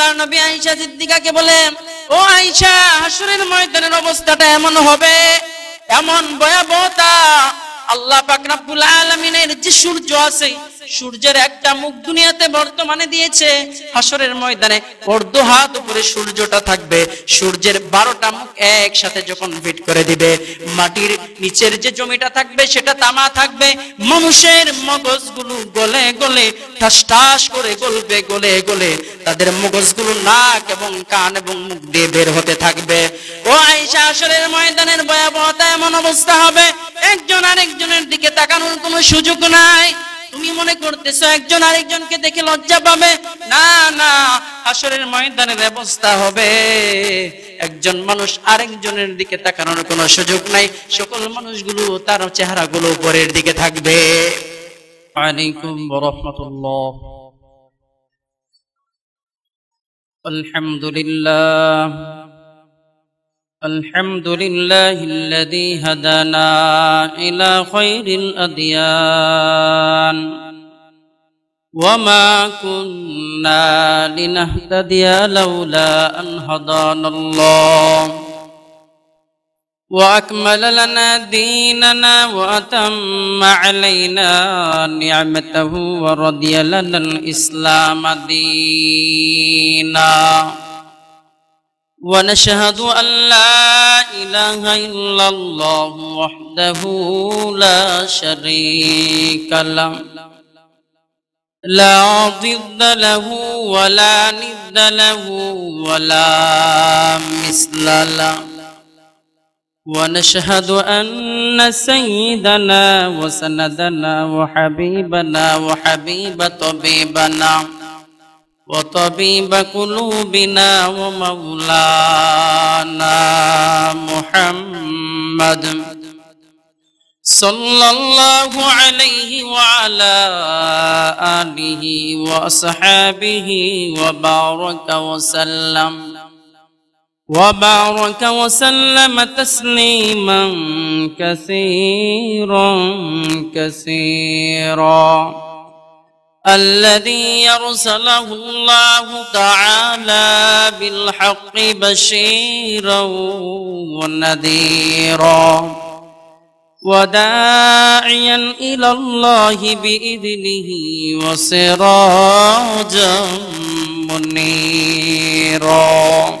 আল্লাহ নবী আইসা সিদ্দিকাকে বলে ও আইসা হাসুরের ময়দানের অবস্থাটা এমন হবে এমন ভয়াবহতা আল্লাহ পাক আলমিনের যে সূর্য আছে সূর্যের একটা মুখ দুনিয়াতে বর্তমানে দিয়েছে হাসরের ময়দানে অর্ধ হাত উপরে সূর্যটা থাকবে সূর্যের বারোটা মুখ একসাথে যখন ভিট করে দিবে মাটির নিচের যে জমিটা থাকবে সেটা তামা থাকবে মানুষের মগজগুলো গলে গলে ঠাস ঠাস করে গলবে গলে গলে তাদের মগজগুলো নাক এবং কান এবং মুখ দিয়ে বের হতে থাকবে ও আইসা হাসরের ময়দানের ভয়াবহতা এমন অবস্থা হবে একজন আরেকজনের দিকে তাকানোর কোনো সুযোগ নাই তুমি মনে করতেছো একজন আরেকজনকে দেখে লজ্জা পাবে না না আসরের ময়দানে ব্যবস্থা হবে একজন মানুষ আরেকজনের দিকে তাকানোর কোনো সুযোগ নাই সকল মানুষগুলো তার চেহারাগুলো উপরের দিকে থাকবে আলাইকুম রহমতুল্লাহ আলহামদুলিল্লাহ الحمد لله الذي هدانا إلى خير الأديان وما كنا لنهتدي لولا أن هدانا الله وأكمل لنا ديننا وأتم علينا نعمته ورضي لنا الإسلام ديناً ونشهد أن لا إله إلا الله وحده لا شريك له لا ضد له ولا ند له ولا مثل له ونشهد أن سيدنا وسندنا وحبيبنا وحبيب طبيبنا وطبيب قلوبنا ومولانا محمد صلى الله عليه وعلى آله وأصحابه وبارك وسلم وبارك وسلم تسليما كثيرا كثيرا الذي يرسله الله تعالى بالحق بشيرا ونذيرا وداعيا إلى الله بإذنه وسراجا منيرا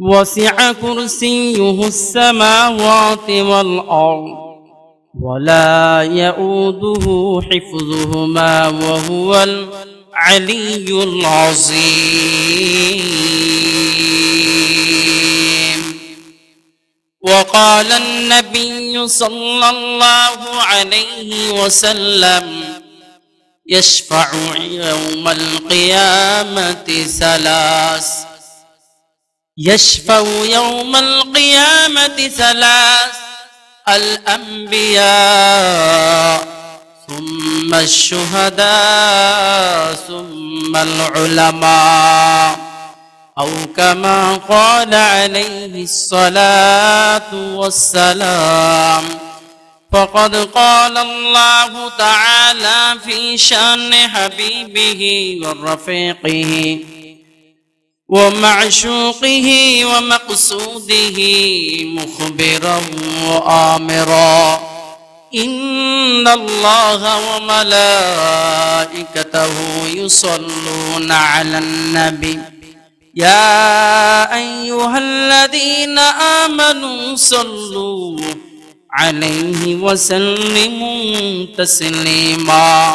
وسع كرسيه السماوات والأرض ولا يؤوده حفظهما وهو العلي العظيم وقال النبي صلى الله عليه وسلم يشفع يوم القيامة ثلاث يشفع يوم القيامة ثلاث الأنبياء ثم الشهداء ثم العلماء أو كما قال عليه الصلاة والسلام فقد قال الله تعالى في شأن حبيبه ورفيقه ومعشوقه ومقصوده مخبرا وآمرا إن الله وملائكته يصلون على النبي يا أيها الذين آمنوا صلوا عليه وسلموا تسليما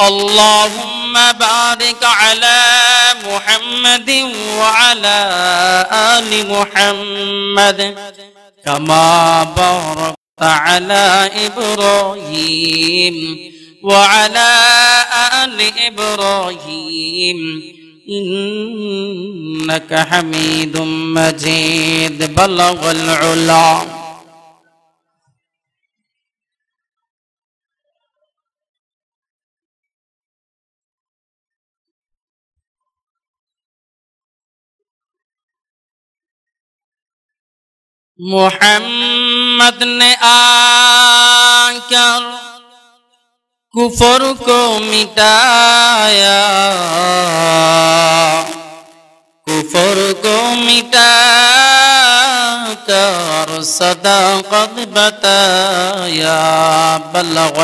اللهم بارك على محمد وعلى آل محمد كما باركت على إبراهيم وعلى آل إبراهيم إنك حميد مجيد بلغ العلا محمد نے آ کر کفر کو مٹایا کفر کو مٹا کر صداقت بتایا بلغ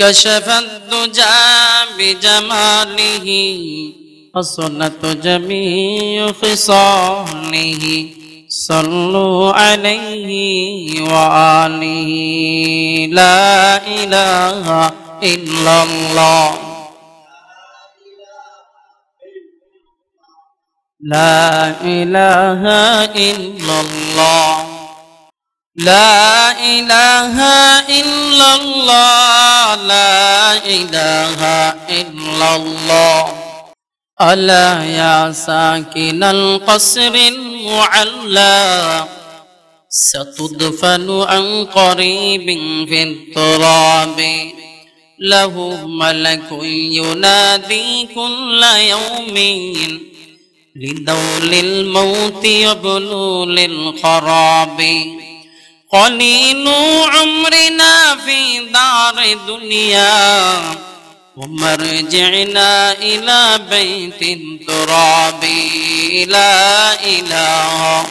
کشف الدجا جمالی والسنة جميع خصاله صلوا عليه وآله لا إله إلا الله لا إله إلا الله لا إله إلا الله لا إله إلا الله ألا يا ساكن القصر المعلى ستدفن عن قريب في التراب له ملك ينادي كل يوم لدول الموت يبلو للخراب قليل عمرنا في دار الدنيا ثم ارجعنا إلى بيت التراب لا إله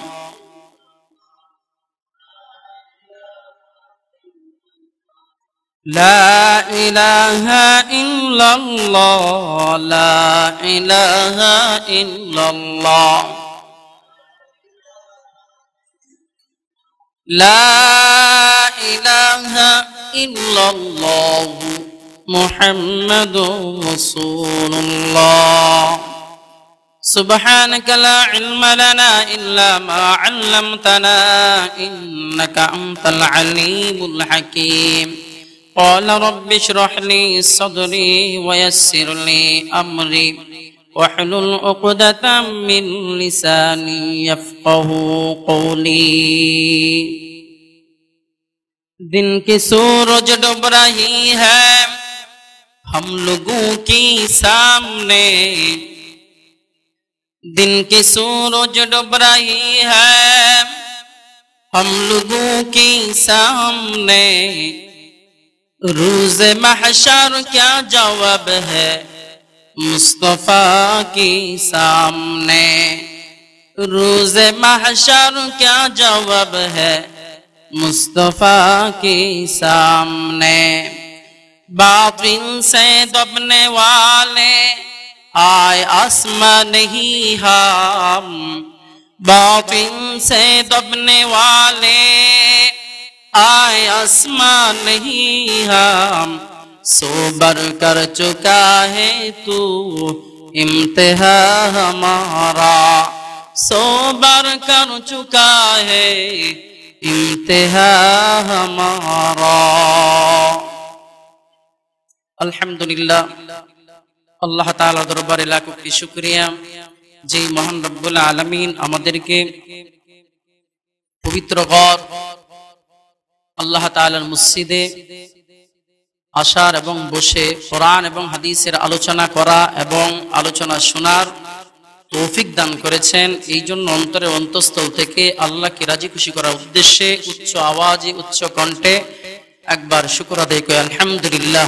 لا إله إلا الله لا إله إلا الله لا إله إلا الله محمد رسول الله سبحانك لا علم لنا إلا ما علمتنا إنك أنت العليم الحكيم قال رب اشرح لي صدري ويسر لي أمري واحلل عقدة من لساني يفقه قولي دن کی سورج ڈوب رہی ہے ہم لوگوں کی سامنے دن کے سورج ڈب ڈوب رہی ہے ہم لوگوں کی سامنے روز محشر کیا جواب ہے مصطفیٰ کی سامنے روز محشر کیا جواب ہے مصطفیٰ کی سامنے باطن سے دبنے والے آئے عصم نہیں باطن سے دبنے والے آئے عصم نہیں سوبر کر چکا ہے تو امتحا ہمارا سوبر کر چکا ہے امتحا ہمارا আলহামদুলিল্লাহ আল্লাহ তালা দরবার এলাকুকি শুক্রিয়া যে মহান রব্বুল আলমিন আমাদেরকে পবিত্র ঘর আল্লাহ তালার মসজিদে আসার এবং বসে কোরআন এবং হাদিসের আলোচনা করা এবং আলোচনা শোনার তৌফিক দান করেছেন এই জন্য অন্তরে অন্তঃস্থল থেকে আল্লাহকে রাজি খুশি করার উদ্দেশ্যে উচ্চ আওয়াজে উচ্চ কণ্ঠে একবার শুকুর আদায় করে আলহামদুলিল্লাহ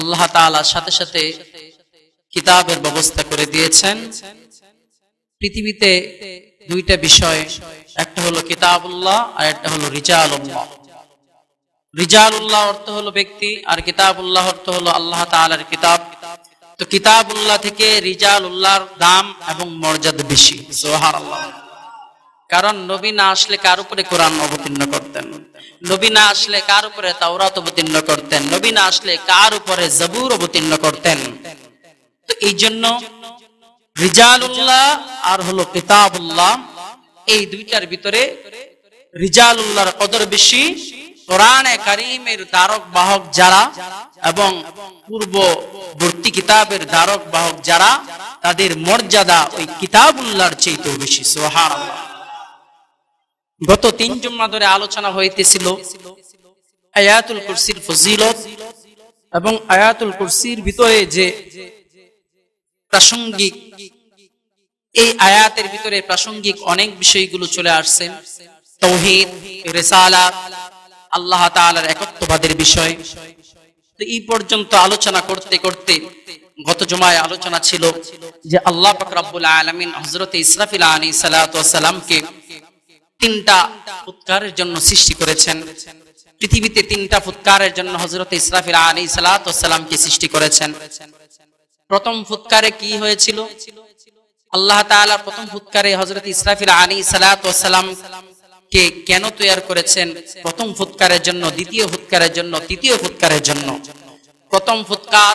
আল্লাহ তালার সাথে সাথে কিতাবের ব্যবস্থা করে দিয়েছেন পৃথিবীতে দুইটা বিষয় একটা হলো কিতাবুল্লাহ আর একটা হলো রিজাল উল্লাহ রিজাল উল্লাহ অর্থ হলো ব্যক্তি আর কিতাবুল্লাহ অর্থ হলো আল্লাহ তালার কিতাব তো কিতাবুল্লাহ থেকে রিজাল উল্লাহর দাম এবং মর্যাদা বেশি জোহার আল্লাহ কারণ নবী না আসলে কার উপরে কোরআন অবতীর্ণ করতেন নবী না আসলে কার উপরে তাওরাত অবতীর্ণ করতেন নবী না আসলে কার উপরে জবুর অবতীর্ণ করতেন তো এই জন্য রিজালুল্লাহ আর হলো কিতাবুল্লাহ এই দুইটার ভিতরে রিজালুল্লাহর কদর বেশি কোরআনে কারিমের ধারক বাহক যারা এবং পূর্ববর্তী কিতাবের ধারক বাহক যারা তাদের মর্যাদা ওই কিতাবুল্লাহর চেয়ে বেশি সোহার গত তিন জুম্মা ধরে আলোচনা হইতেছিল আয়াতুল কুরসির ফজিলত এবং আয়াতুল কুরসির ভিতরে যে প্রাসঙ্গিক এই আয়াতের ভিতরে প্রাসঙ্গিক অনেক বিষয়গুলো চলে আসছে তৌহিদ রেসালা আল্লাহ তাআলার একত্ববাদের বিষয় তো এই পর্যন্ত আলোচনা করতে করতে গত জমায় আলোচনা ছিল যে আল্লাহ পাক রব্বুল আলামিন হযরত ইসরাফিল আলাইহিস সালাতু ওয়াস সালামকে তিনটা ফুৎকারের জন্য সৃষ্টি করেছেন পৃথিবীতে তিনটা ফুৎকারের জন্য হজরত ইসরাফিল আলী সালাতামকে সৃষ্টি করেছেন প্রথম ফুৎকারে কি হয়েছিল আল্লাহ তালা প্রথম ফুৎকারে হজরত ইসরাফিল আলী সালাতাম কে কেন তৈরি করেছেন প্রথম ফুৎকারের জন্য দ্বিতীয় ফুৎকারের জন্য তৃতীয় ফুৎকারের জন্য প্রথম ফুৎকার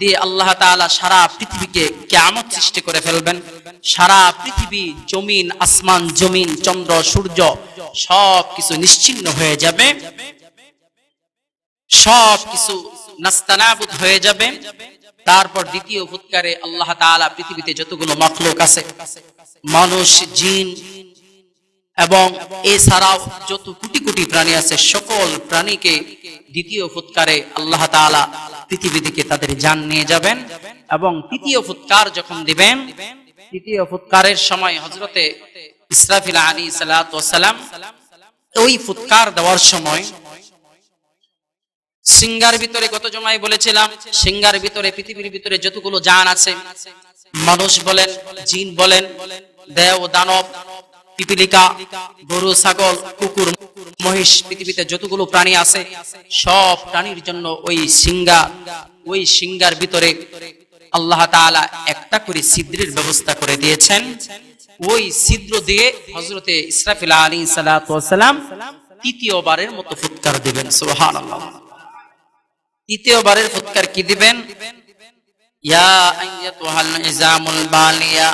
দিয়ে আল্লাহ তালা সারা পৃথিবীকে কেমন সৃষ্টি করে ফেলবেন সারা পৃথিবী জমিন আসমান জমিন চন্দ্র সূর্য সব কিছু নিশ্চিন্ন হয়ে যাবে সব কিছু নাস্তানাবুদ হয়ে যাবে তারপর দ্বিতীয় ভূতকারে আল্লাহ তালা পৃথিবীতে যতগুলো মখলুক আছে মানুষ জিন এবং এছাড়াও যত কোটি কোটি প্রাণী আছে সকল প্রাণীকে দ্বিতীয় ফুৎকারে আল্লাহ তালা পৃথিবী দিকে তাদের যান নিয়ে যাবেন এবং তৃতীয় ফুৎকার যখন দিবেন তৃতীয় ফুৎকারের সময় হজরতে ইসরাফিল আলী সালাম ওই ফুৎকার দেওয়ার সময় সিঙ্গার ভিতরে গত জমায় বলেছিলাম সিঙ্গার ভিতরে পৃথিবীর ভিতরে যতগুলো যান আছে মানুষ বলেন জিন বলেন দেব দানব পিপিলিকা গরু ছাগল কুকুর মহিষ পৃথিবীতে যতগুলো প্রাণী আছে সব প্রাণীর জন্য ওই সিঙ্গা ওই সিঙ্গার ভিতরে আল্লাহ তাআলা একটা করে ছিদ্রের ব্যবস্থা করে দিয়েছেন ওই সিদ্র দিয়ে হজরতে ইসরাফিল আলী সালাম তৃতীয়বারের মতো ফুৎকার দিবেন সোহান তৃতীয়বারের ফুৎকার কি দিবেন ইয়া আইয়াতুহাল ইজামুল বালিয়া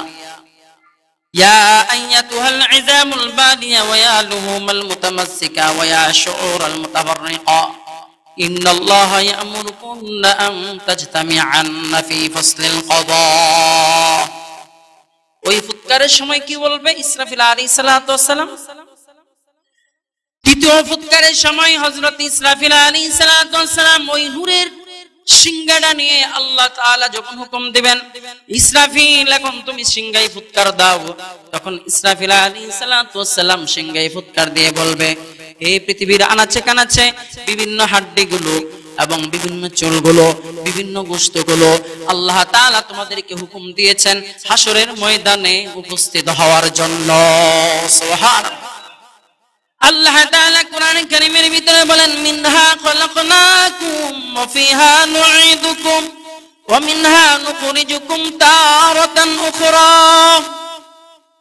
يا أيتها العزام البادية ويا لهوم المتمسكة ويا شعور المتفرقة إن الله يأمركن أن تجتمعن في فصل القضاء ওই ফুৎকারের সময় কি বলবে ইসরাফিল আলী সালাম তৃতীয় ফুৎকারের সময় হজরত ইসরাফিল আলী সালাম ওই নূরের সিঙ্গাটা নিয়ে আল্লাহ তাআলা যখন হুকুম দিবেন ইসরাফিল এখন তুমি সিংগাই ফুৎকার দাও তখন ইসরাফিল আলী সালাম সিংগাই ফুৎকার দিয়ে বলবে এই পৃথিবীর আনাচে কানাচে বিভিন্ন হাড্ডিগুলো এবং বিভিন্ন চুলগুলো বিভিন্ন গোস্ত গুলো আল্লাহ তোমাদেরকে হুকুম দিয়েছেন হাসরের ময়দানে উপস্থিত হওয়ার জন্য সুবহানাল্লাহ আল্লাহ তাআলা কোরআন কারীমের ভিতরে বলেন মিনহা খলাকনাকুম ওয়া ফিহা নুঈদুকুম ওয়া মিনহা নুখরিজুকুম তারাতান উখরা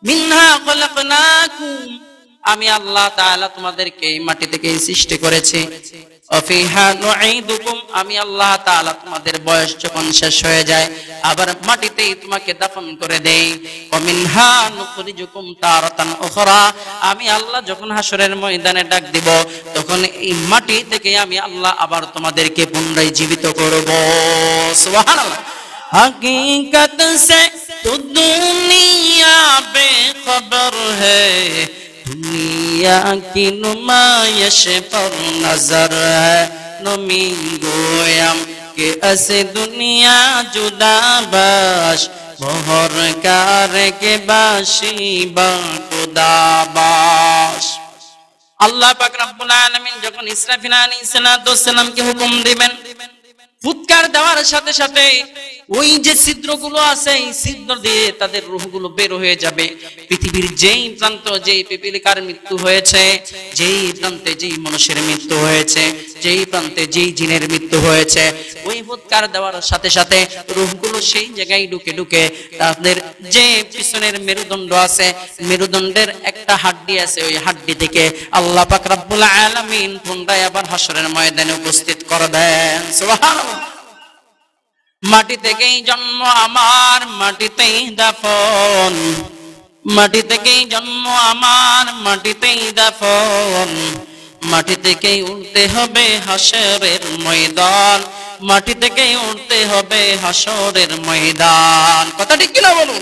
মিনহা খলাকনাকুম আমি আল্লাহ তাআলা তোমাদেরকে এই মাটি থেকে সৃষ্টি করেছি আমি আল্লাহ তোমাদের বয়স যখন শেষ হয়ে যায় আবার মাটিতেই তোমাকে দাফন করে দেই আমি আল্লাহ যখন হাসরের ময়দানে ডাক দিব তখন এই মাটি থেকে আমি আল্লাহ আবার তোমাদেরকে পুনরায় জীবিত করব সুবহানাল্লাহ হাকিকত সে তো দুনিয়া বেখবর হে ليكن ما يشفى النظر نمين گویم کہ اس دنیا جدا باش মোহর কারকে বাসি বা বাস আল্লাহ পাক রব্বুল আলামিন যখন ইসরাফিল আলাইহিস সালাতু হুকুম দিবেন দিবেন ফুৎকার দেওয়ার সাথে সাথে ওই যে ছিদ্রগুলো আছে এই ছিদ্র দিয়ে তাদের রুহগুলো বের হয়ে যাবে পৃথিবীর যেই প্রান্ত যেই পিপিলিকার মৃত্যু হয়েছে যেই প্রান্তে যেই মানুষের মৃত্যু হয়েছে যেই প্রান্তে যেই জিনের মৃত্যু হয়েছে ওই ফুৎকার দেওয়ার সাথে সাথে রুহগুলো সেই জায়গায় ঢুকে ঢুকে তাদের যে পিছনের মেরুদণ্ড আছে মেরুদণ্ডের একটা হাড্ডি আছে ওই হাড্ডি থেকে আল্লাহ পাক রব্বুল আলামিন পুনরায় আবার হাসরের ময়দানে উপস্থিত করে দেন সুবহানাল্লাহ মাটি থেকেই জন্ম আমার মাটিতেই দাফন মাটি থেকেই জন্ম আমার মাটিতেই দাফন মাটি থেকেই উঠতে হবে হাসরের ময়দান মাটি থেকেই উঠতে হবে হাসরের ময়দান কথা ঠিক কিনা বলুন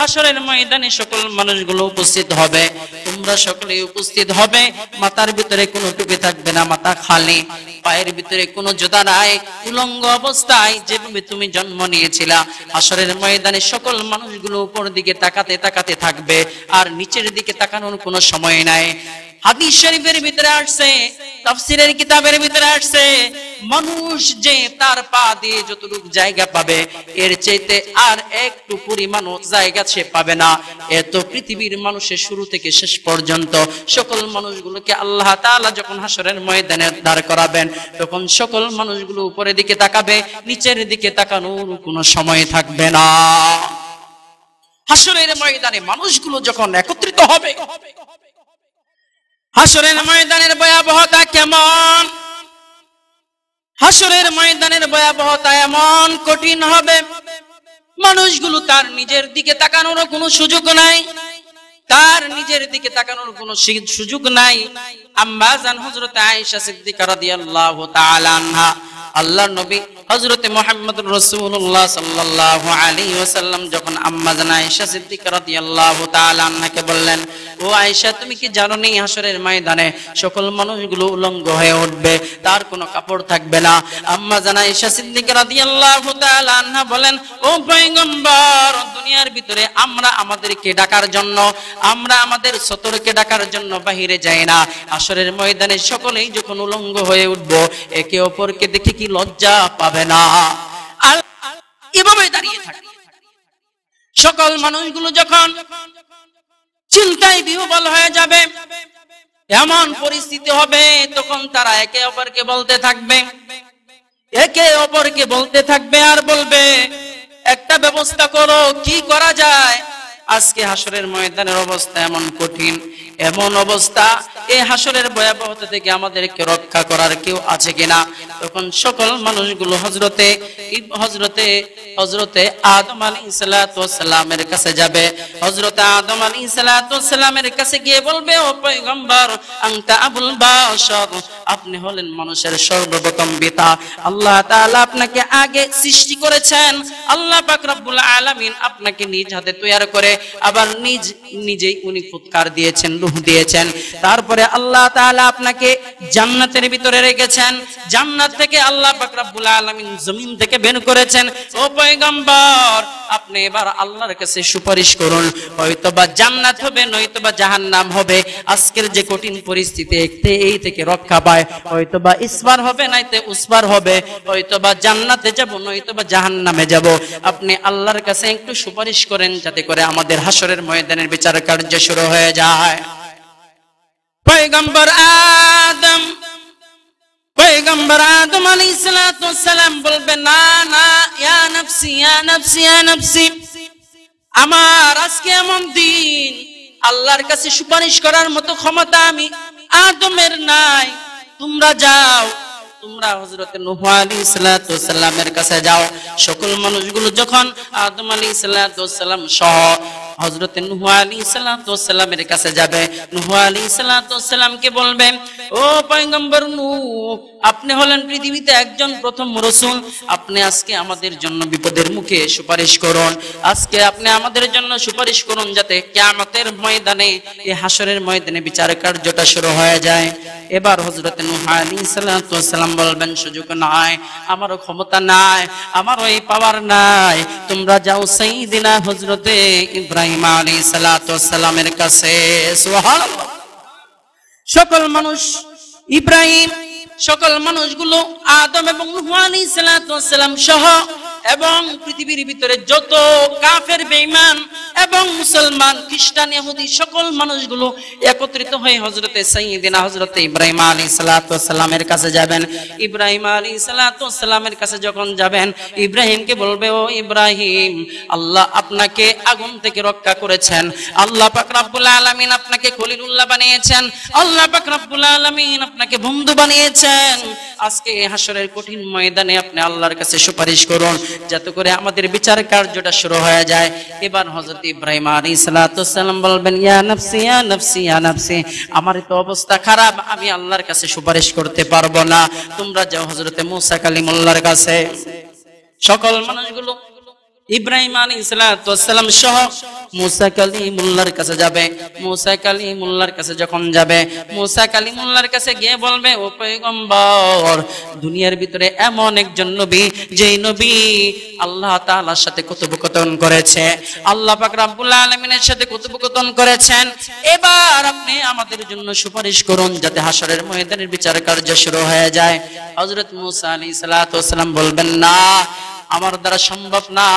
হাসরের ময়দানে সকল মানুষগুলো উপস্থিত হবে তোমরা সকলে উপস্থিত হবে মাথার ভিতরে কোনো টুপি থাকবে না মাথা খালি পায়ের ভিতরে কোনো জোদা নাই উলঙ্গ অবস্থায় যেভাবে তুমি জন্ম নিয়েছিলা হাসরের ময়দানে সকল মানুষগুলো উপর দিকে তাকাতে তাকাতে থাকবে আর নিচের দিকে তাকানোর কোনো সময় নাই হাদিস শরীফের ভিতরে আসছে তাফসিরের কিতাবের ভিতরে আসছে মানুষ যে তার পা দিয়ে যতটুকু জায়গা পাবে এর চাইতে আর একটু পরিমাণ জায়গা সে পাবে না এত পৃথিবীর মানুষের শুরু থেকে শেষ পর্যন্ত সকল মানুষগুলোকে আল্লাহ তাআলা যখন হাসরের ময়দানে দাঁড় করাবেন তখন সকল মানুষগুলো উপরের দিকে তাকাবে নিচের দিকে তাকানোর কোনো সময় থাকবে না হাসরের ময়দানে মানুষগুলো যখন একত্রিত হবে হাসুরের ময়দানের ভয়াবহতা কেমন হাসুরের ময়দানের ভয়াবহতা এমন কঠিন হবে মানুষগুলো তার নিজের দিকে তাকানোর কোনো সুযোগ নাই তার নিজের দিকে তাকানোর কোনো সুযোগ নাই আম্বাজান হযরত আয়েশা সিদ্দিকা রাদিয়াল্লাহু তাআলা আনহা আল্লাহ নবী হজরত মোহাম্মদ রসুল্লাহ সাল্লাহ আলী ওসাল্লাম যখন আম্মা জানা আয়সা সিদ্দিক রাতি আল্লাহ তালাকে বললেন ও আয়সা তুমি কি জানো নি হাসরের ময়দানে সকল মানুষগুলো উলঙ্গ হয়ে উঠবে তার কোনো কাপড় থাকবে না আম্মা জানা আয়সা সিদ্দিক রাতি আল্লাহ তালান্না বলেন ও পয়গম্বর দুনিয়ার ভিতরে আমরা আমাদেরকে ডাকার জন্য আমরা আমাদের সতরকে ডাকার জন্য বাহিরে যাই না আসরের ময়দানে সকলেই যখন উলঙ্গ হয়ে উঠবো একে অপরকে দেখে কি লজ্জা পাবে না এভাবে দাঁড়িয়ে থাকে সকল মানুষগুলো যখন চিন্তায় বিহবল হয়ে যাবে এমন পরিস্থিতি হবে তখন তারা একে অপরকে বলতে থাকবে একে অপরকে বলতে থাকবে আর বলবে একটা ব্যবস্থা করো কি করা যায় আজকে হাসরের ময়দানের অবস্থা এমন কঠিন এমন অবস্থা এই হাসরের ভয়াবহতা থেকে আমাদেরকে রক্ষা করার কেউ আছে কিনা তখন সকল মানুষগুলো হজরতে হজরতে হজরতে আদম আলী সালাতামের কাছে যাবে হজরতে আদম আলী সালাতামের কাছে গিয়ে বলবে ও পৈগম্বর আংটা আবুল বাসর আপনি হলেন মানুষের সর্বপ্রথম পিতা আল্লাহ তাআলা আপনাকে আগে সৃষ্টি করেছেন আল্লাহ পাক রব্বুল আলামিন আপনাকে নিজ হাতে তৈরি করে আবার নিজ নিজেই উনি ফুৎকার দিয়েছেন রূহ দিয়েছেন তারপরে আল্লাহ তাআলা আপনাকে জান্নাতের ভিতরে রেখেছেন জান্নাত থেকে আল্লাহ পাক রব্বুল আলামিন জমিন থেকে বের করেছেন ও পয়গম্বর আপনি এবার আল্লাহর কাছে সুপারিশ করুন হয়তোবা জান্নাত হবে নয়তোবা জাহান্নাম হবে আজকের যে কঠিন পরিস্থিতি এই থেকে রক্ষা পায় হয়তোবা ইসবার হবে নাইতে উসবার হবে হয়তোবা জান্নাতে যাব নয়তোবা জাহান্নামে যাব আপনি আল্লাহর কাছে একটু সুপারিশ করেন যাতে করে আমাদের হাসরের ময়দানের বিচার কার্য শুরু হয়ে যায় পয়গম্বর আদম পয়গম্বর আদম আলাইসালাম বলবে না না ইয়া নফসি ইয়া আমার আজকে এমন দিন আল্লাহর কাছে সুপারিশ করার মতো ক্ষমতা আমি আদমের নাই তোমরা যাও তোমরা হজরত নুহ আলী কাছে যাও সকল মানুষগুলো যখন আদম আলী সালাম সহ হজরত নুহ আলী সালাতামের কাছে যাবে নুহ আলী সালাতামকে বলবে ও পয়গম্বর নু আপনি হলেন পৃথিবীতে একজন প্রথম রসুল আপনি আজকে আমাদের জন্য বিপদের মুখে সুপারিশ করুন আজকে আপনি আমাদের জন্য সুপারিশ করুন যাতে কেমতের ময়দানে এই হাসরের ময়দানে বিচার কার্যটা শুরু হয়ে যায় এবার হজরত নুহ আলী সালাতাম বলবেন সুযোগ নাই আমারও ক্ষমতা নাই আমারও এই পাওয়ার নাই তোমরা যাও সেই দিনা হজরতে ইব্রাহিম ইমা আলী সালাতামের কাছে সকল মানুষ ইব্রাহিম সকল মানুষগুলো আদম এবং হুয়ানি সালাম সহ এবং পৃথিবীর ভিতরে যত কাফের বেঈমান এবং মুসলমান খ্রিস্টান ইহুদি সকল মানুষগুলো একত্রিত হয়ে হজরতে সাইদিনা হজরতে ইব্রাহিম আলী সালাতামের কাছে যাবেন ইব্রাহিম আলী সালাতামের কাছে যখন যাবেন ইব্রাহিমকে বলবে ও ইব্রাহিম আল্লাহ আপনাকে আগুন থেকে রক্ষা করেছেন আল্লাহ পাক রব্বুল আলামিন আপনাকে খলিলুল্লাহ বানিয়েছেন আল্লাহ পাক রব্বুল আলামিন আপনাকে বন্ধু বানিয়েছেন আজকে হাসরের কঠিন ময়দানে আপনি আল্লাহর কাছে সুপারিশ করুন যাতে করে আমাদের বিচার কার্যটা শুরু হয়ে যায় এবার হজরত ইব্রাহিম আলী সালাতাম বলবেন ইয়া নফসি ইয়া নফসি ইয়া নফসি আমার তো অবস্থা খারাপ আমি আল্লাহর কাছে সুপারিশ করতে পারবো না তোমরা যাও হজরতে মুসা কালিম আল্লাহর কাছে সকল মানুষগুলো ইব্রাহিম আলী সালাতাম সহ দুনিয়ার ভিতরে এমন একজন নবী যে নবী আল্লাহ তালার সাথে কথোপকথন করেছে আল্লাহ পাক আলমিনের সাথে কথোপকথন করেছেন এবার আপনি আমাদের জন্য সুপারিশ করুন যাতে হাসরের ময়দানের বিচার কার্য শুরু হয়ে যায় হজরত মুসা আলী সালাম বলবেন না আমার দ্বারা সম্ভব না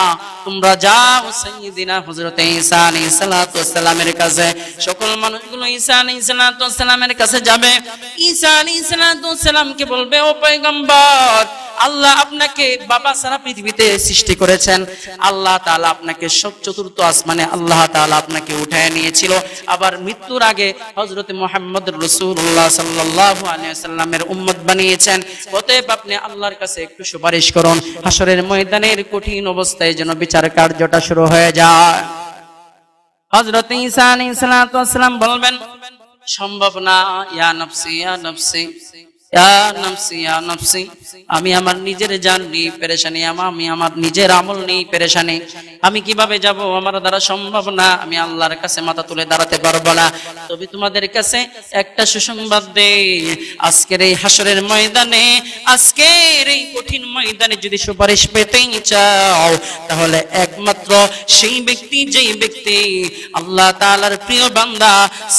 তোমরা যাও সাইয়্যিদিনা হযরত ঈসা আলাইহিস সালাতু ওয়াস সালামের কাছে সকল মানুষগুলো ঈসা আলাইহিস সালাতু ওয়াস সালামের কাছে যাবে ঈসা আলাইহিস সালাতু ওয়াস সালামকে বলবে ও পয়গম্বর আল্লাহ আপনাকে বাবা সারা পৃথিবীতে সৃষ্টি করেছেন আল্লাহ তাআলা আপনাকে সব চতুর্থ আসমানে আল্লাহ তাআলা আপনাকে উঠায় নিয়েছিল আবার মৃত্যুর আগে হযরত মুহাম্মদ রাসূলুল্লাহ সাল্লাল্লাহু আলাইহি সাল্লামের উম্মত বানিয়েছেন অতএব আপনি আল্লাহর কাছে একটু সুপারিশ করুন হাশরের ময়দানে ময়দানের কঠিন অবস্থায় যেন বিচার কার্যটা শুরু হয়ে যায় হজরত ইসান ইসলাম বলবেন সম্ভব না ইয়া নফসি ইয়া নফসি ইয়া নফসি ইয়া নফসি আমি আমার নিজের যান নিয়ে পেরেশানি আমা আমি আমার নিজের আমল নিয়ে পেরেশানি আমি কিভাবে যাব আমার দ্বারা সম্ভব না আমি আল্লাহর কাছে মাথা তুলে দাঁড়াতে পারবো না তবে তোমাদের কাছে একটা সুসংবাদ দেই আজকের এই হাসরের ময়দানে আজকের এই কঠিন ময়দানে যদি সুপারিশ পেতেই চাও তাহলে একমাত্র সেই ব্যক্তি যেই ব্যক্তি আল্লাহ তাআলার প্রিয় বান্দা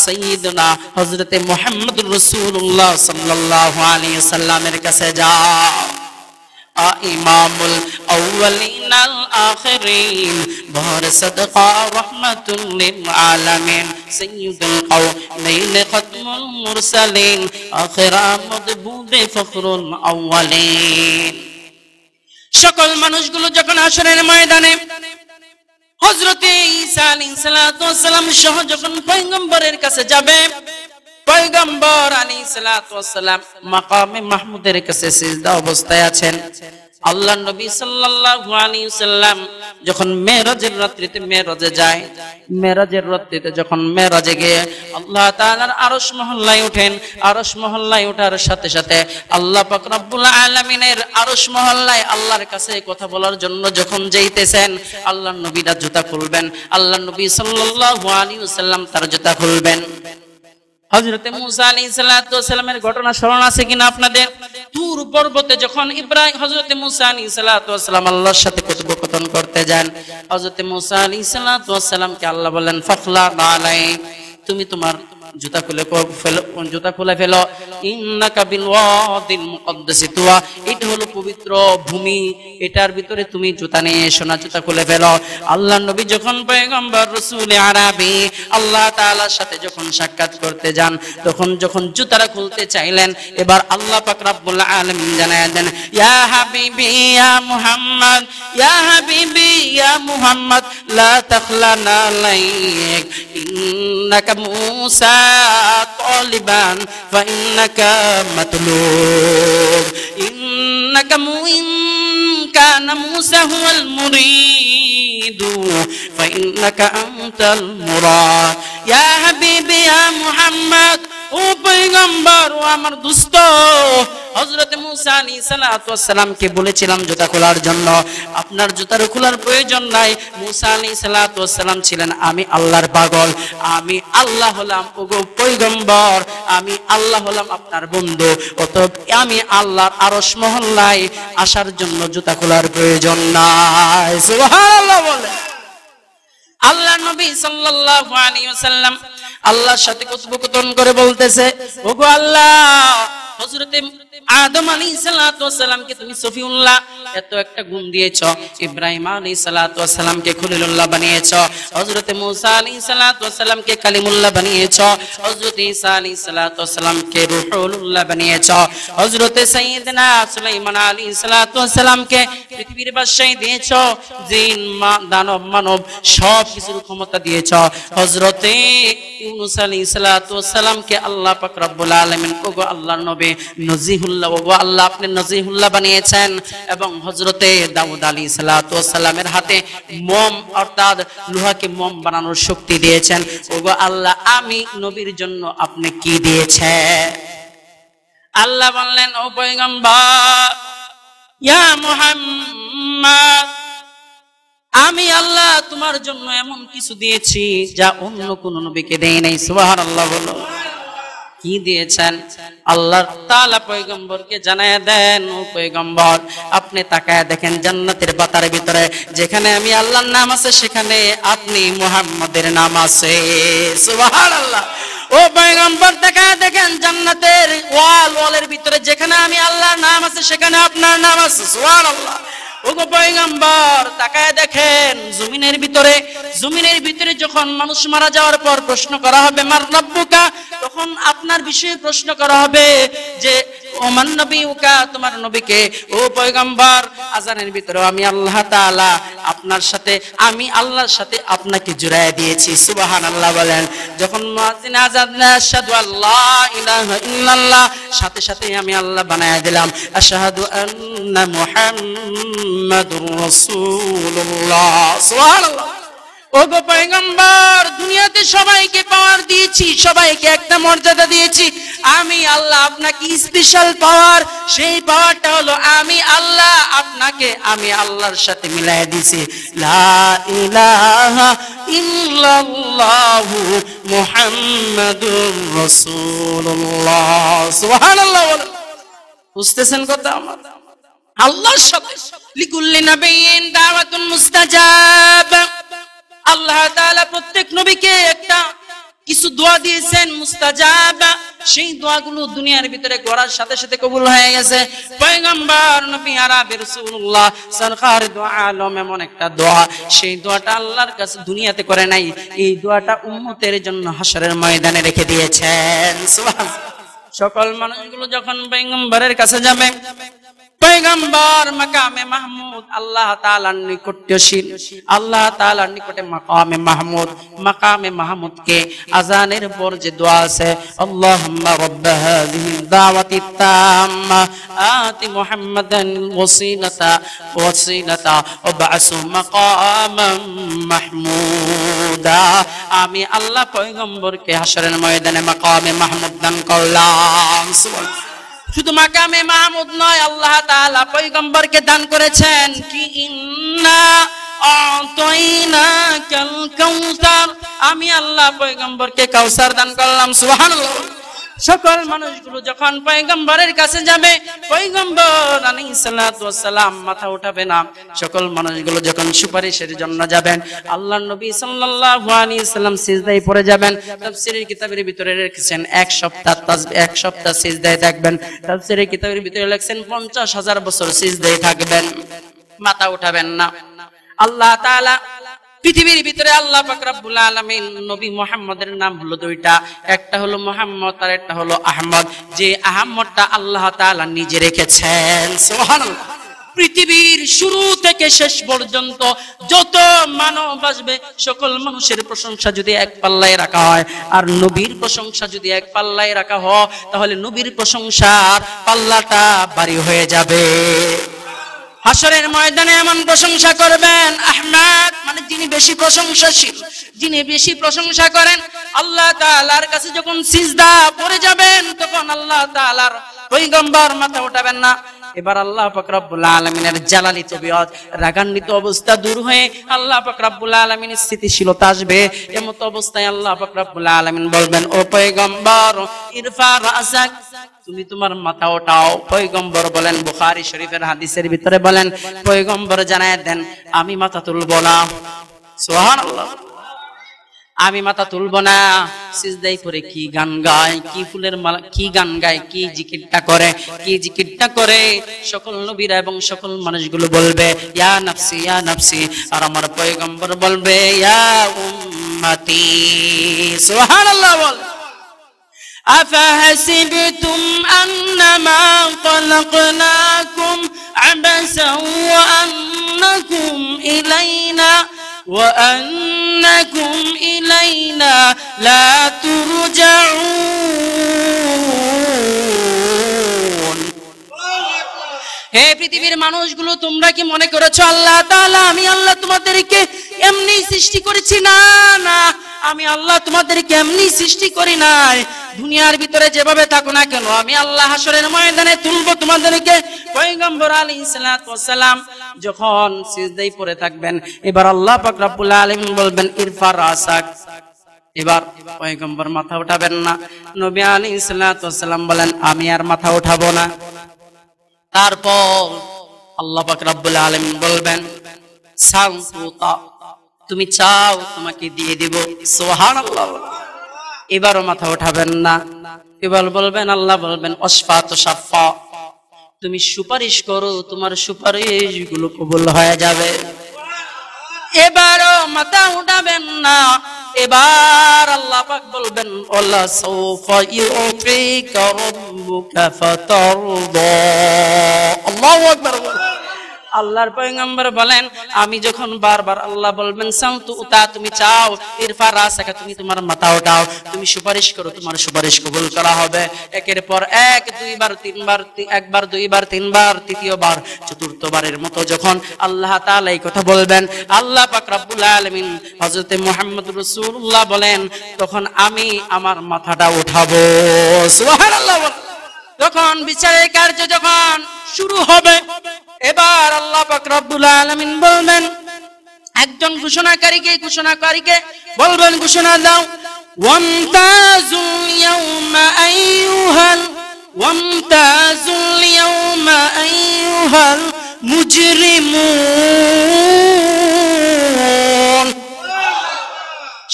সাইয়্যিদনা হযরতে মুহাম্মদ রাসূলুল্লাহ সাল্লাল্লাহু আলাইহি সাল্লামের কাছে যাও امام الاولین الاخرین بہر صدقہ رحمت للعالمین سید القومین ختم المرسلین آخرہ مدبوب فخر الاولین شکل منوش گلو جکن آشرین مائدانے حضرت عیسیٰ علیہ السلام شہ جکن پہنگم بریر کسے جبے পয়গম্বর আলী সালাম মাকামে মাহমুদের কাছে সিজদা অবস্থায় আছেন আল্লাহ নবী সাল্লাল্লাহু আলাইহি সাল্লাম যখন মেরাজের রাত্রিতে মেরাজে যায় মেরাজের রাত্রিতে যখন মেরাজে গিয়ে আল্লাহ তাআলার আরশ মহল্লায় ওঠেন আরশ মহল্লায় ওঠার সাথে সাথে আল্লাহ পাক রব্বুল আলামিনের আরশ মহল্লায় আল্লাহর কাছে কথা বলার জন্য যখন যাইতেছেন আল্লাহর নবীরা জুতা খুলবেন আল্লাহর নবী সাল্লাল্লাহু আলাইহি সাল্লাম তার জুতা খুলবেন হজরতে মুসা আলী ঘটনা স্মরণ আছে কিনা আপনাদের তুর পর্বতে যখন ইব্রাহিম হজরতে মুসা আলী সালাতাম আল্লাহর সাথে কথোপকথন করতে যান হজরতে মুসা আলী সালাতামকে আল্লাহ বলেন ফখলা তুমি তোমার জুতা খুলে ফেলো জুতা খুলে ফেল ইন্নাকা এটা হলো পবিত্র ভূমি এটার ভিতরে তুমি জুতা নিয়ে সোনা জুতা খুলে ফেল আল্লাহ নবী যখন পয়গম্বর রসুল আরবি আল্লাহ তালার সাথে যখন সাক্ষাৎ করতে যান তখন যখন জুতারা খুলতে চাইলেন এবার আল্লাহ পাক আলম জানায় দেন ইয়া হাবিবি ইয়া মুহাম্মদ ইয়া হাবিবি ইয়া মুহাম্মদ লা তাখলানা লাইক ইন্নাকা মুসা طالبا فإنك مطلوب إنك مهم كان موسى هو المريد فإنك أنت المراد يا حبيبي يا محمد ও পৈগম্বর ও আমার দুস্ত হজরত মুসা আলী সালাতামকে বলেছিলাম জুতা খোলার জন্য আপনার জুতার খোলার প্রয়োজন নাই মুসা আলী সালাতাম ছিলেন আমি আল্লাহর পাগল আমি আল্লাহ হলাম ওগো পৈগম্বর আমি আল্লাহ হলাম আপনার বন্ধু অত আমি আল্লাহর আরস মহল্লায় আসার জন্য জুতা খোলার প্রয়োজন নাই বলে আল্লাহ নবী সাল্লাম আল্লাহর সাথে কথোপকথন করে বলতেছে ওগো আল্লাহ হযরতে আদম আলাইহিস সালাতু ওয়াসালামকে তুমি সফিউল্লাহ এত একটা গুণ দিয়েছো ইব্রাহিম আলাইহিস সালাতু ওয়াসালামকে খলিলুল্লাহ বানিয়েছো হযরতে মূসা আলাইহিস সালাতু ওয়াসালামকে কালিমুল্লাহ বানিয়েছো হযরতে ঈসা আলাইহিস সালাতু ওয়াসালামকে রূহুল্লাহ বানিয়েছো হযরতে সাইয়েদনা সুলাইমান আলাইহিস সালাতু ওয়াসালামকে পৃথিবীর বাদশাহ দিয়েছো জিন দানব মানব সব কিছুর ক্ষমতা দিয়েছো হযরতে ইউনূস আলাইহিস সালাতু ওয়াসালামকে আল্লাহ পাক রব্বুল আলামিন ওগো আল্লাহর নবী হবে নজিহুল্লাহ ও আল্লাহ আপনি নজিহুল্লাহ বানিয়েছেন এবং হজরতে দাউদ আলী সালামের হাতে মম অর্থাৎ লোহাকে মম বানানোর শক্তি দিয়েছেন ও আল্লাহ আমি নবীর জন্য আপনি কি দিয়েছে আল্লাহ বললেন ও পৈগম্বর ইয়া মুহাম্মদ আমি আল্লাহ তোমার জন্য এমন কিছু দিয়েছি যা অন্য কোন নবীকে দেয় নাই সুবহানাল্লাহ বলো কি দিয়েছেন আল্লাহ তাআলা পয়গম্বরকে জানায় দেন ও আপনি তাকায় দেখেন জান্নাতের বাতার ভিতরে যেখানে আমি আল্লাহর নাম আছে সেখানে আপনি মুহাম্মাদের নাম আছে আল্লাহ ও পয়গম্বর তাকায় দেখেন জান্নাতের ওয়াল ওয়ালের ভিতরে যেখানে আমি আল্লাহর নাম আছে সেখানে আপনার নাম আছে আল্লাহ ওগো দেখেন জমিনের ভিতরে জমিনের ভিতরে যখন মানুষ মারা যাওয়ার পর প্রশ্ন করা হবে মার রব্বুকা তখন আপনার বিষয়ে প্রশ্ন করা হবে যে ওমান নবী উকা তোমার নবীকে ও পয়গম্বর আজানের ভিতরে আমি আল্লাহ তাআলা আপনার সাথে আমি আল্লাহর সাথে আপনাকে জুড়ায় দিয়েছি সুবাহান আল্লাহ বলেন যখন আজান আশহাদু আল্লাহ ইলাহা ইল্লাল্লাহ সাথে সাথে আমি আল্লাহ বানায় দিলাম আশহাদু আন্না ওগো পয়গম্বর দুনিয়াতে সবাইকে পাওয়ার দিয়েছি সবাইকে একটা মর্যাদা দিয়েছি আমি আল্লাহ আপনাকে স্পেশাল পাওয়ার সেই পাওয়ারটা হলো আমি আল্লাহ আপনাকে আমি আল্লাহর সাথে মিলাই দিয়েছি লা ইলাহা ইল্লাল্লাহু বুঝতেছেন কথা আমার আল্লাহর সাথে লিকুল্লি নাবিয়িন দাওয়াতুন মুস্তাজাব আল্লাহ প্রত্যেক নবীকে একটা কিছু দোয়া দিয়েছেন মুস্তাজাবা সেই দোয়াগুলো দুনিয়ার ভিতরে গড়ার সাথে সাথে কবুল হয়ে গেছে পয়গম্বর নবী আরাব রাসূলুল্লাহ সরকার দোয়া আলম এমন একটা দোয়া সেই দোয়াটা আল্লাহর কাছে দুনিয়াতে করে নাই এই দোয়াটা উম্মতের জন্য হাসরের ময়দানে রেখে দিয়েছেন সুবহান সকল মানুষগুলো যখন পয়গম্বরের কাছে যাবে আল্লাহ তাআলার নিকটশীল আল্লাহ মাহমুদ মাকামে মাহমুদা আমি আল্লাহ পয়গম্বরকে হাসরের ময়দানে মকামে মাহমুদ দান করলাম শুধু মাকামে মাহমুদ নয় আল্লাহ পৈগম্বর কে দান করেছেন কি ইন্না আমি আল্লাহ পৈগম্বর কে কাউসার দান করলাম সুহান সকল মানুষগুলো যখন পয়গম্বরের কাছে যাবে পয়গম্বর সালাম মাথা উঠাবে না সকল মানুষগুলো যখন সুপারিশের জন্য যাবেন আল্লাহ নবী সাল্লাল্লাহু আলাইহি সাল্লাম সিজদায় পড়ে যাবেন তাফসীরের কিতাবের ভিতরে রেখেছেন এক সপ্তাহ এক সপ্তাহ সিজদায় থাকবেন তাফসীরের কিতাবের ভিতরে লেখছেন লিখছেন হাজার বছর সিজদায় থাকবেন মাথা উঠাবেন না আল্লাহ তাআলা পৃথিবীর ভিতরে আল্লাহ ফাকরাবুল আলমিন নবী মোহাম্মদের নাম হলো দুইটা একটা হলো মোহাম্মদ আর একটা হলো আহমদ যে আহম্মদটা আল্লাহ তালা নিজে রেখেছেন পৃথিবীর শুরু থেকে শেষ পর্যন্ত যত মানব আসবে সকল মানুষের প্রশংসা যদি এক পাল্লায় রাখা হয় আর নবীর প্রশংসা যদি এক পাল্লায় রাখা হয় তাহলে নবীর প্রশংসার পাল্লাটা বাড়ি হয়ে যাবে হাসরের ময়দানে এমন প্রশংসা করবেন আহমেদ মানে যিনি বেশি প্রশংসাশীল যিনি বেশি প্রশংসা করেন আল্লাহ তালার কাছে যখন সিজদা পরে যাবেন তখন আল্লাহ তাআলার পয়গম্বর মাথা উঠাবেন না এবার আল্লাহ ফকরাবুল আলমিনের জালালি তবিয়ত রাগান্বিত অবস্থা দূর হয়ে আল্লাহ ফকরাবুল আলমিনের স্থিতিশীলতা আসবে এমত অবস্থায় আল্লাহ ফকরাবুল আলমিন বলবেন ও পয়গম্বর ইরফা রাজাক তুমি তোমার মাথা ওঠাও পৈগম্বর বলেন বুখারি শরীফের হাদিসের ভিতরে বলেন পৈগম্বর জানায় দেন আমি মাথা তুলব না সোহান আমি মাথা তুলব না সিজদাই করে কি গান গায় কি ফুলের মালা কি গান গায় কি জিকিরটা করে কি জিকিরটা করে সকল নবীরা এবং সকল মানুষগুলো বলবে ইয়া নাফসি ইয়া নাফসি আর আমার পয়গম্বর বলবে ইয়া উম্মতি সুবহানাল্লাহ বল أفحسبتم أنما خلقناكم عبسا وأنكم إلينا وأنكم إلينا لا ترجعون হে পৃথিবীর মানুষগুলো তোমরা কি মনে করেছো আল্লাহ তাআলা আমি আল্লাহ তোমাদেরকে এমনি সৃষ্টি করেছি না না আমি আল্লাহ তোমাদেরকে এমনি সৃষ্টি করি নাই দুনিয়ার ভিতরে যেভাবে থাকো না কেন আমি আল্লাহ হাসরের ময়দানে তুলবো তোমাদেরকে পয়গম্বর আলাইহিস সালাম যখন সিজদায় পড়ে থাকবেন এবার আল্লাহ পাক রব্বুল আলামিন বলবেন ইরফা রাসাক এবার পয়গম্বর মাথা উঠাবেন না নবী আলাইহিস সালাম বলেন আমি আর মাথা উঠাবো না তারপর আল্লাহ রাবুল আলম বলবেন তুমি চাও তোমাকে দিয়ে দিব সোহান এবারও মাথা উঠাবেন না কেবল বলবেন আল্লাহ বলবেন অসফা তো তুমি সুপারিশ করো তোমার সুপারিশ গুলো কবুল হয়ে যাবে এবারও মাথা উঠাবেন না এবার আল্লাহ পাক বলবেন ওলা সাউফা ইউতিকা রাব্বুকা ফাতারদা আল্লাহু আকবার আল্লাহর পয়গম্বর বলেন আমি যখন বারবার আল্লাহ বলবেন সন্তু উতা তুমি চাও ইরফা রাসাকা তুমি তোমার মাথা উঠাও তুমি সুপারিশ করো তোমার সুপারিশ কবুল করা হবে একের পর এক দুইবার তিনবার একবার দুইবার তিনবার তৃতীয়বার চতুর্থবারের মতো যখন আল্লাহ তাআলা এই কথা বলবেন আল্লাহ পাক রব্বুল আলামিন হযরত মুহাম্মদ রাসূলুল্লাহ বলেন তখন আমি আমার মাথাটা উঠাবো সুবহানাল্লাহ তখন বিচারের কার্য যখন শুরু হবে এবার আল্লাহ পাক আলমিন বলবেন একজন ঘোষণাকারীকে ঘোষণাকারীকে বলবেন ঘোষণা দাও ওয়ামতাজু ইয়াউমা আইয়ুহাল ওয়ামতাজুল ইয়াউমা আইয়ুহাল মুজরিমুন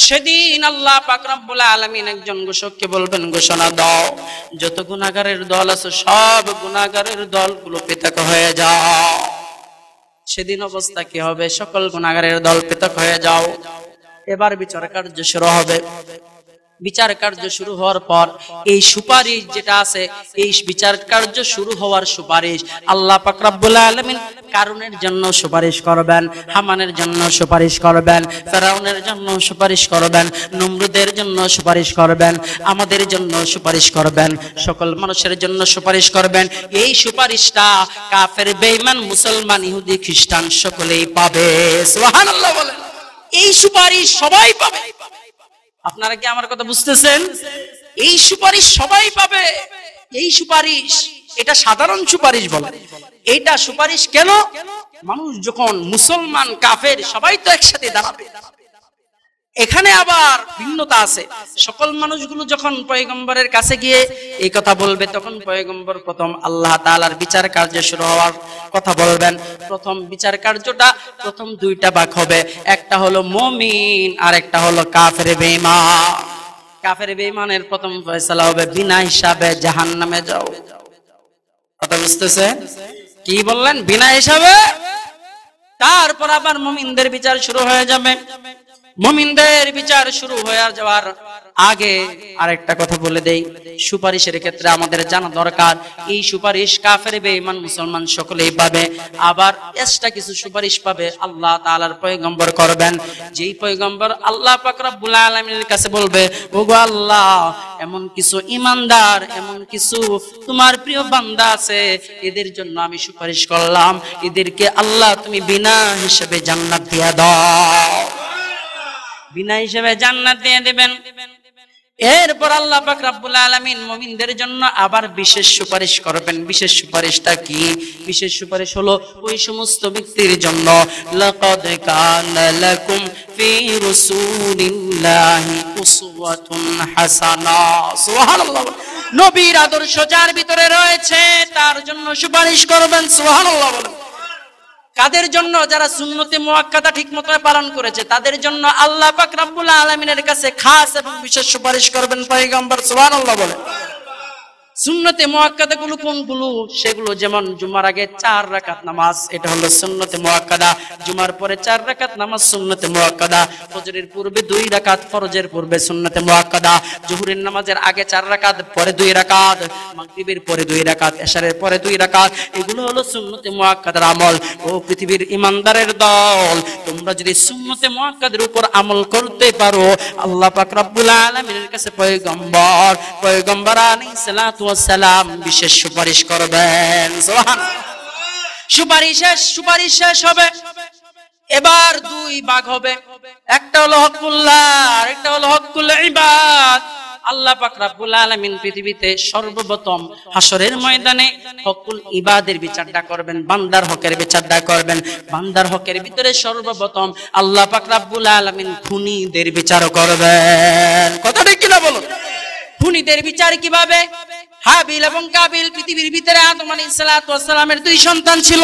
সেদিন আল্লাহ পাকরাবুল আলমিন একজন ঘোষককে বলবেন ঘোষণা দাও যত গুণাগারের দল আছে সব গুণাগারের দলগুলো পৃথক হয়ে যাও সেদিন অবস্থা কি হবে সকল গুণাগারের দল পৃথক হয়ে যাও এবার বিচার কার্য শুরু হবে বিচার কার্য শুরু হওয়ার পর এই সুপারিশ যেটা আছে এই বিচার কার্য শুরু হওয়ার সুপারিশ আল্লাহ পাকরাবুল আলমিন কারণের জন্য সুপারিশ করবেন হামানের জন্য সুপারিশ করবেন ফেরাউনের জন্য সুপারিশ করবেন নমরুদের জন্য সুপারিশ করবেন আমাদের জন্য সুপারিশ করবেন সকল মানুষের জন্য সুপারিশ করবেন এই সুপারিশটা কাফের বেইমান মুসলমান ইহুদি খ্রিস্টান সকলেই পাবে এই সুপারিশ সবাই পাবে আপনারা কি আমার কথা বুঝতেছেন এই সুপারিশ সবাই পাবে এই সুপারিশ এটা সাধারণ সুপারিশ বলে এইটা সুপারিশ কেন মানুষ যখন মুসলমান কাফের সবাই তো একসাথে দাঁড়াবে এখানে আবার ভিন্নতা আছে সকল মানুষগুলো যখন পয়গম্বরের কাছে গিয়ে এই কথা বলবে তখন পয়গম্বর প্রথম আল্লাহ তালার বিচার কার্য শুরু হওয়ার কথা বলবেন প্রথম বিচার কার্যটা প্রথম দুইটা বাক হবে একটা হলো মমিন আর একটা হলো কাফের বেমা কাফের বেমানের প্রথম ফয়সলা হবে বিনা হিসাবে জাহান নামে যাও কথা বুঝতেছে কি বললেন বিনা হিসাবে তারপর আবার মুমিনদের বিচার শুরু হয়ে যাবে মুমিনদের বিচার শুরু হয়ে যাওয়ার আগে আরেকটা কথা বলে দেই সুপারিশের ক্ষেত্রে আমাদের জানা দরকার এই সুপারিশ কাফের বেঈমান মুসলমান সকলেই পাবে আবার এক্সট্রা কিছু সুপারিশ পাবে আল্লাহ তাআলার পয়গম্বর করবেন যেই পয়গম্বর আল্লাহ পাক রব্বুল আলামিনের কাছে বলবে ওগো আল্লাহ এমন কিছু ইমানদার এমন কিছু তোমার প্রিয় বান্দা আছে এদের জন্য আমি সুপারিশ করলাম এদেরকে আল্লাহ তুমি বিনা হিসেবে জান্নাত দিয়া দাও বিনা হিসেবে জান্নাত দিয়ে দেবেন এরপর আল্লাহ পাক রাব্বুল আলামিন মুমিনদের জন্য আবার বিশেষ সুপারিশ করবেন বিশেষ সুপারিশটা কি বিশেষ সুপারিশ হলো ওই সমস্ত ব্যক্তির জন্য লাকাদ কানা লাকুম ফি রাসূলিল্লাহি উসওয়াতুন হাসানা সুবহানাল্লাহ নবীর আদর্শ যার ভিতরে রয়েছে তার জন্য সুপারিশ করবেন সুবহানাল্লাহ বলেন কাদের জন্য যারা সুন্নতি মোয়াক্কাদা মতো পালন করেছে তাদের জন্য আল্লাহ পাক রাব্বুল আলামিনের কাছে খাস এবং বিশেষ সুপারিশ করবেন পয়গম্বর সুবহানাল্লাহ বলে সুন্নতে মহাকাদা গুলো কোনগুলো সেগুলো যেমন জুমার আগে চার রাকাত নামাজ এটা হলো সুন্নতে মহাকাদা জুমার পরে চার রাকাত নামাজ সুন্নতে মহাকাদা ফজরের পূর্বে দুই রাকাত ফরজের পূর্বে সুন্নতে মহাকাদা জুহুরের নামাজের আগে চার রাকাত পরে দুই রাকাত মাগরিবের পরে দুই রাকাত এশারের পরে দুই রাকাত এগুলো হলো সুন্নতে মহাকাদার আমল ও পৃথিবীর ইমানদারের দল তোমরা যদি সুন্নতে মহাকাদের উপর আমল করতে পারো আল্লাহ পাক রব্বুল আলামিনের কাছে পয়গম্বর পয়গম্বর আলাইহিস সালাতু সালাম বিশেষ সুপারিশ করবেন সুপারিশ সুপারিশ শেষ হবে এবার দুই বাঘ হবে একটা হলো হকুল্লার একটা হলো হকুল ইবাদ আল্লাহ পাক রাব্বুল আলামিন পৃথিবীতে সর্বপ্রথম হাসরের ময়দানে হকুল ইবাদের বিচারটা করবেন বান্দার হকের বিচারটা করবেন বান্দার হকের ভিতরে সর্বপ্রথম আল্লাহ পাক রাব্বুল আলামিন খুনীদের বিচার করবেন কথাটা কিনা বলুন খুনিদের বিচার কিভাবে হাবিল এবং কাবিল পৃথিবীর ভিতরে আদম আলী সালাতামের দুই সন্তান ছিল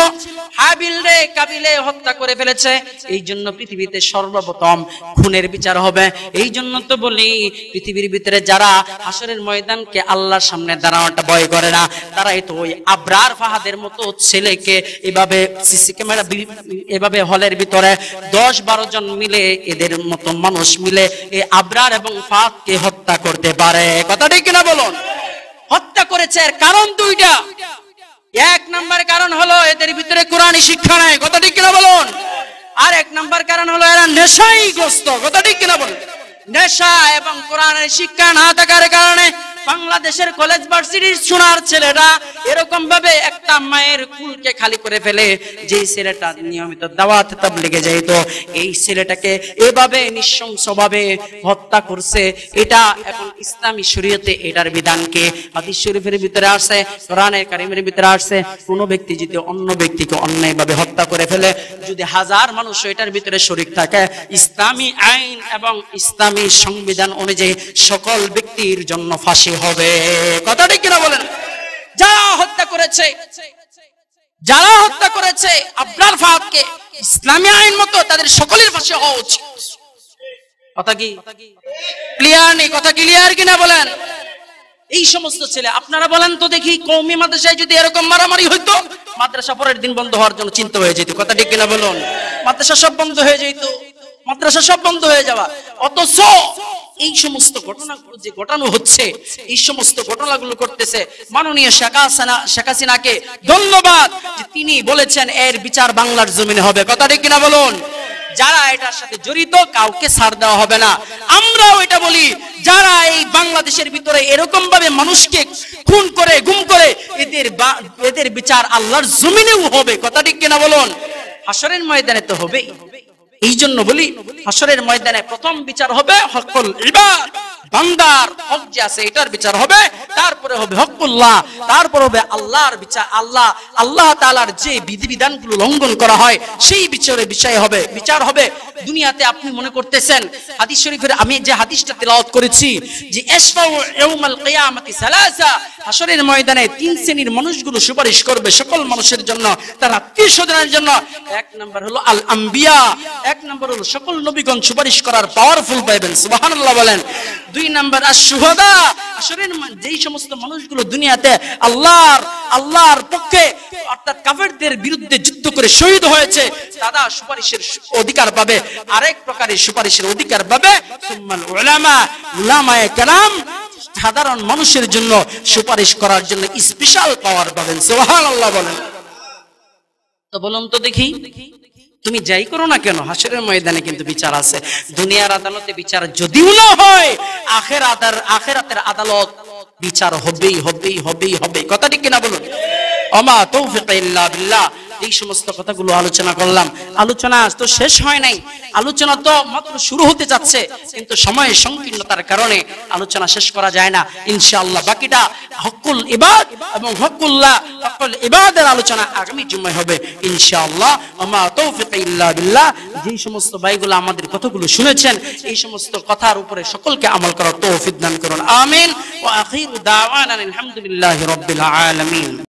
হাবিল রে কাবিলে হত্যা করে ফেলেছে এই জন্য পৃথিবীতে সর্বপ্রথম খুনের বিচার হবে এই জন্য তো বলি পৃথিবীর ভিতরে যারা হাসরের ময়দানকে আল্লাহর সামনে দাঁড়ানোটা ভয় করে না তারা এই তো ওই আব্রার ফাহাদের মতো ছেলেকে এভাবে সিসি ক্যামেরা এভাবে হলের ভিতরে দশ বারো জন মিলে এদের মতো মানুষ মিলে এই আব্রার এবং ফাহাদকে হত্যা করতে পারে কথা ঠিক কিনা বলুন হত্যা করেছে এর কারণ দুইটা এক নাম্বার কারণ হলো এদের ভিতরে কোরআনী শিক্ষা নাই কথা ঠিক কিনা বলুন আর এক নাম্বার কারণ হলো এরা নেশাই গ্রস্ত কথা ঠিক কিনা বলুন নেশা এবং কোরআনের শিক্ষা না থাকার কারণে বাংলাদেশের কলেজ ভার্সিটির সোনার ছেলেরা এরকম ভাবে একটা মায়ের কুলকে খালি করে ফেলে যে ছেলেটা নিয়মিত দাওয়াত তাব তাবলিগে যাইতো এই ছেলেটাকে এভাবে নিঃশংসভাবে হত্যা করছে এটা এখন ইসলামী শরীয়তে এটার বিধানকে হাদিস শরীফের ভিতরে আসে কোরআনের কারিমের ভিতরে আসে কোনো ব্যক্তি যদি অন্য ব্যক্তিকে অন্যায়ভাবে হত্যা করে ফেলে যদি হাজার মানুষ এটার ভিতরে শরিক থাকে ইসলামী আইন এবং ইসলামী সংবিধান অনুযায়ী সকল ব্যক্তির জন্য ফাঁসি হবে কথাটি কিনা বলেন যারা হত্যা করেছে যারা হত্যা করেছে আপনার ফাহাদকে ইসলামী আইন মতো তাদের সকলের হওয়া উচিত এই সমস্ত ছেলে আপনারা বলেন তো দেখি কৌমি মাদ্রাসায় যদি এরকম মারামারি মাদ্রাসা পরের দিন বন্ধ হওয়ার জন্য চিন্তা হয়ে যেত কথা ঠিক কিনা বলুন মাদ্রাসা সব বন্ধ হয়ে যেত মাদ্রাসা সব বন্ধ হয়ে যাওয়া অথচ এই সমস্ত ঘটনাগুলো যে ঘটানো হচ্ছে এই সমস্ত ঘটনাগুলো করতেছে মাননীয় শেখ হাসিনাকে ধন্যবাদ যে তিনি বলেছেন এর বিচার বাংলার জমিনে হবে কথা ঠিক কিনা বলুন যারা এটার সাথে জড়িত কাউকে ছাড় দেওয়া হবে না আমরাও এটা বলি যারা এই বাংলাদেশের ভিতরে এরকম ভাবে মানুষকে খুন করে গুম করে এদের এদের বিচার আল্লাহর জমিনেও হবে কথা ঠিক কিনা বলুন হাসরের ময়দানে তো হবেই এই জন্য বলি হসরের ময়দানে প্রথম বিচার হবে হকল ইবাদ বান্দার হক যে আছে এটার বিচার হবে তারপরে হবে হকুল্লাহ তারপর হবে আল্লাহর বিচার আল্লাহ আল্লাহ তালার যে বিধিবিধানগুলো লঙ্ঘন করা হয় সেই বিচারে বিষয় হবে বিচার হবে দুনিয়াতে আপনি মনে করতেছেন হাদিস শরীফের আমি যে হাদিসটা তেলাওয়াত করেছি যে ইসফাউ ইয়াউমাল কিয়ামাতি সালাসা হাশরের ময়দানে তিন শ্রেণীর মানুষগুলো সুপারিশ করবে সকল মানুষের জন্য তারা আত্মীয় স্বজনের জন্য এক নাম্বার হলো আল আম্বিয়া এক নাম্বার হলো সকল নবীগণ সুপারিশ করার পাওয়ারফুল পাইবেন সুবহানাল্লাহ বলেন দুই নাম্বার আশুহদা আসলে যেই সমস্ত মানুষগুলো দুনিয়াতে আল্লাহর আল্লাহর পক্ষে অর্থাৎ কাফেরদের বিরুদ্ধে যুদ্ধ করে শহীদ হয়েছে তারা সুপারিশের অধিকার পাবে আরেক প্রকারের সুপারিশের অধিকার পাবে উলামা উলামায়ে কালাম সাধারণ মানুষের জন্য সুপারিশ করার জন্য স্পেশাল পাওয়ার পাবেন সোহান আল্লাহ বলেন তো বলুন তো দেখি তুমি যাই করো না কেন হাসরের ময়দানে কিন্তু বিচার আছে দুনিয়ার আদালতে বিচার যদিও না হয় আখের আদার আখেরাতের আদালত বিচার হবেই হবেই হবেই হবে কথাটি কিনা বলুন অমা তৌফিক ইল্লা বিল্লাহ এই সমস্ত কথাগুলো আলোচনা করলাম আলোচনা তো শেষ হয় নাই আলোচনা তো মাত্র শুরু হতে যাচ্ছে কিন্তু সময়ের সংকীর্ণতার কারণে আলোচনা শেষ করা যায় না ইনশাআল্লাহ বাকিটা হকুল ইবাদ এবং হকুল্লাহ হকুল ইবাদের আলোচনা আগামী জুম্মায় হবে ইনশাআল্লাহ আমা তৌফিক ইল্লা বিল্লাহ যে সমস্ত ভাইগুলো আমাদের কথাগুলো শুনেছেন এই সমস্ত কথার উপরে সকলকে আমল করার তৌফিক দান করুন আমিন ওয়া আখিরু দাওয়ানা আলহামদুলিল্লাহি রাব্বিল আলামিন